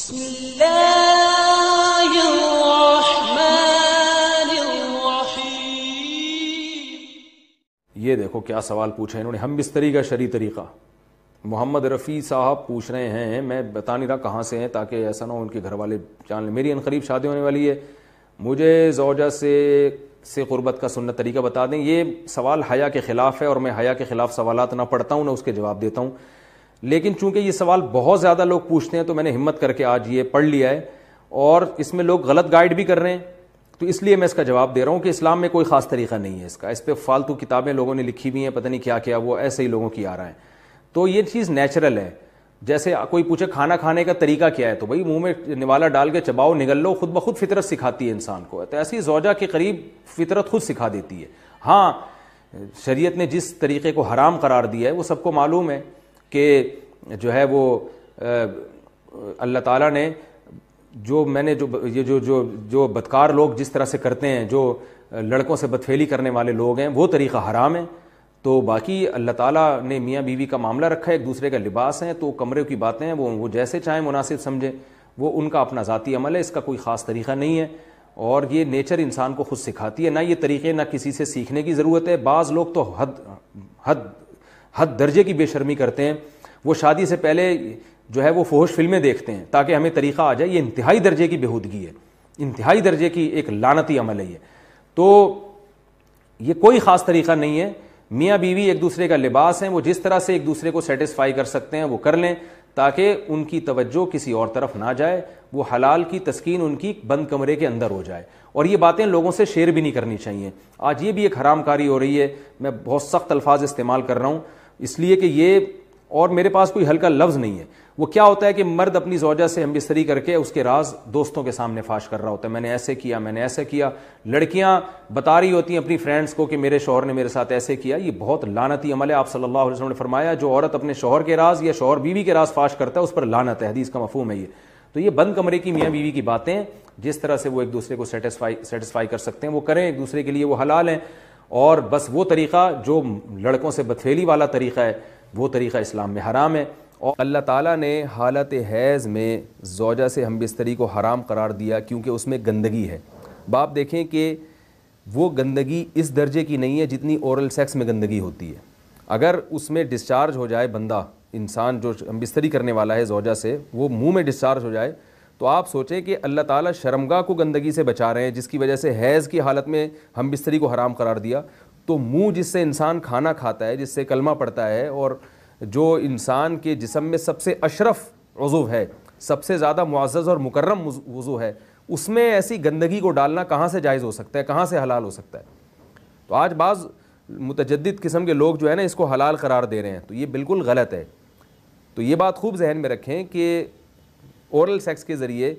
ये देखो क्या सवाल पूछे इन्होंने हम बिस्तरी का शरी तरीका मोहम्मद रफ़ी साहब पूछ रहे हैं मैं बता नहीं रहा कहां से हैं ताकि ऐसा ना हो उनके घर वाले जान ले मेरी अनकरीब शादी होने वाली है मुझे जोजा से से गुर्बत का सुनना तरीका बता दें ये सवाल हया के ख़िलाफ़ है और मैं हया के ख़िलाफ़ सवाल ना पढ़ता हूँ ना उसके जवाब देता हूँ लेकिन चूंकि ये सवाल बहुत ज़्यादा लोग पूछते हैं तो मैंने हिम्मत करके आज ये पढ़ लिया है और इसमें लोग गलत गाइड भी कर रहे हैं तो इसलिए मैं इसका जवाब दे रहा हूँ कि इस्लाम में कोई ख़ास तरीका नहीं है इसका इस पर फालतू किताबें लोगों ने लिखी हुई हैं पता नहीं क्या क्या वो ऐसे ही लोगों की आ रहा है तो ये चीज़ नेचुरल है जैसे कोई पूछे खाना खाने का तरीका क्या है तो भाई मुंह में निवाला डाल के चबाओ निगल लो खुद ब खुद फितरत सिखाती है इंसान को तो ऐसी जोजा के करीब फितरत खुद सिखा देती है हाँ शरीयत ने जिस तरीके को हराम करार दिया है वो सबको मालूम है कि जो है वो अल्लाह ताला ने जो मैंने जो ये जो जो जो बदकार लोग जिस तरह से करते हैं जो लड़कों से बदफेली करने वाले लोग हैं वो तरीक़ा हराम है तो बाकी अल्लाह ताला ने मियाँ बीवी का मामला रखा है एक दूसरे का लिबास है तो कमरे की बातें हैं वो वो जैसे चाहें मुनासिब समझें वो उनका अपना ज़ाती अमल है इसका कोई ख़ास तरीक़ा नहीं है और ये नेचर इंसान को खुद सिखाती है ना ये तरीक़े ना किसी से सीखने की ज़रूरत है बाज़ लोग तो हद हद हद दर्जे की बेशर्मी करते हैं वो शादी से पहले जो है वो फोहश फिल्में देखते हैं ताकि हमें तरीक़ा आ जाए ये इंतहाई दर्जे की बेहूदगी है इंतहाई दर्जे की एक लानती अमल है ये तो ये कोई ख़ास तरीक़ा नहीं है मियाँ बीवी एक दूसरे का लिबास है वो जिस तरह से एक दूसरे को सेटिस्फाई कर सकते हैं वो कर लें ताकि उनकी तवज्जो किसी और तरफ ना जाए वो हलाल की तस्कीन उनकी बंद कमरे के अंदर हो जाए और ये बातें लोगों से शेयर भी नहीं करनी चाहिए आज ये भी एक हरामकारी हो रही है मैं बहुत सख्त अल्फाज इस्तेमाल कर रहा हूँ इसलिए कि ये और मेरे पास कोई हल्का लफ्ज़ नहीं है वो क्या होता है कि मर्द अपनी जोजा से हम बिस्तरी करके उसके राज दोस्तों के सामने फाश कर रहा होता है मैंने ऐसे किया मैंने ऐसे किया लड़कियां बता रही होती हैं अपनी फ्रेंड्स को कि मेरे शोहर ने मेरे साथ ऐसे किया ये बहुत लानती अमल है आप सल्लल्लाहु अलैहि वसल्लम ने फरमाया जो औरत अपने शोहर के राज या शोहर बीवी के राज फाश करता है उस पर लानत है हदीस का मफहम है ये तो ये बंद कमरे की मियाँ बीवी की बातें जिस तरह से वो एक दूसरे को सेटिस्फाई सेटिस्फाई कर सकते हैं वो करें एक दूसरे के लिए वो हलाल हैं और बस वो तरीक़ा जो लड़कों से बथेली वाला तरीक़ा है वो तरीक़ा इस्लाम में हराम है और अल्लाह ताला ने हालत हैज़ में जोजा से हम बिस्तरी को हराम करार दिया क्योंकि उसमें गंदगी है बाप देखें कि वो गंदगी इस दर्जे की नहीं है जितनी औरल सेक्स में गंदगी होती है अगर उसमें डिस्चार्ज हो जाए बंदा इंसान जो बिस्तरी करने वाला है जोजा से वो मुंह में डिस्चार्ज हो जाए तो आप सोचें कि अल्लाह ताला शर्मगा को गंदगी से बचा रहे हैं जिसकी वजह से हैज़ की हालत में हम बिस्तरी को हराम करार दिया तो मुंह जिससे इंसान खाना खाता है जिससे कलमा पड़ता है और जो इंसान के जिसम में सबसे अशरफ वज़ू है सबसे ज़्यादा मुआज़ और मुकर्रम वज़ू है उसमें ऐसी गंदगी को डालना कहाँ से जायज़ हो सकता है कहाँ से हलाल हो सकता है तो आज बाज़ मुतजद किस्म के लोग जो है ना इसको हलाल करार दे रहे हैं तो ये बिल्कुल गलत है तो ये बात खूब जहन में रखें कि औरल सेक्स के ज़रिए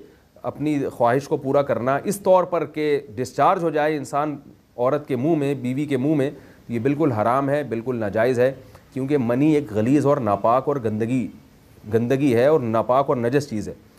अपनी ख्वाहिश को पूरा करना इस तौर पर के डिस्चार्ज हो जाए इंसान औरत के मुंह में बीवी के मुंह में ये बिल्कुल हराम है बिल्कुल नाजायज़ है क्योंकि मनी एक गलीज़ और नापाक और गंदगी गंदगी है और नापाक और नजस चीज़ है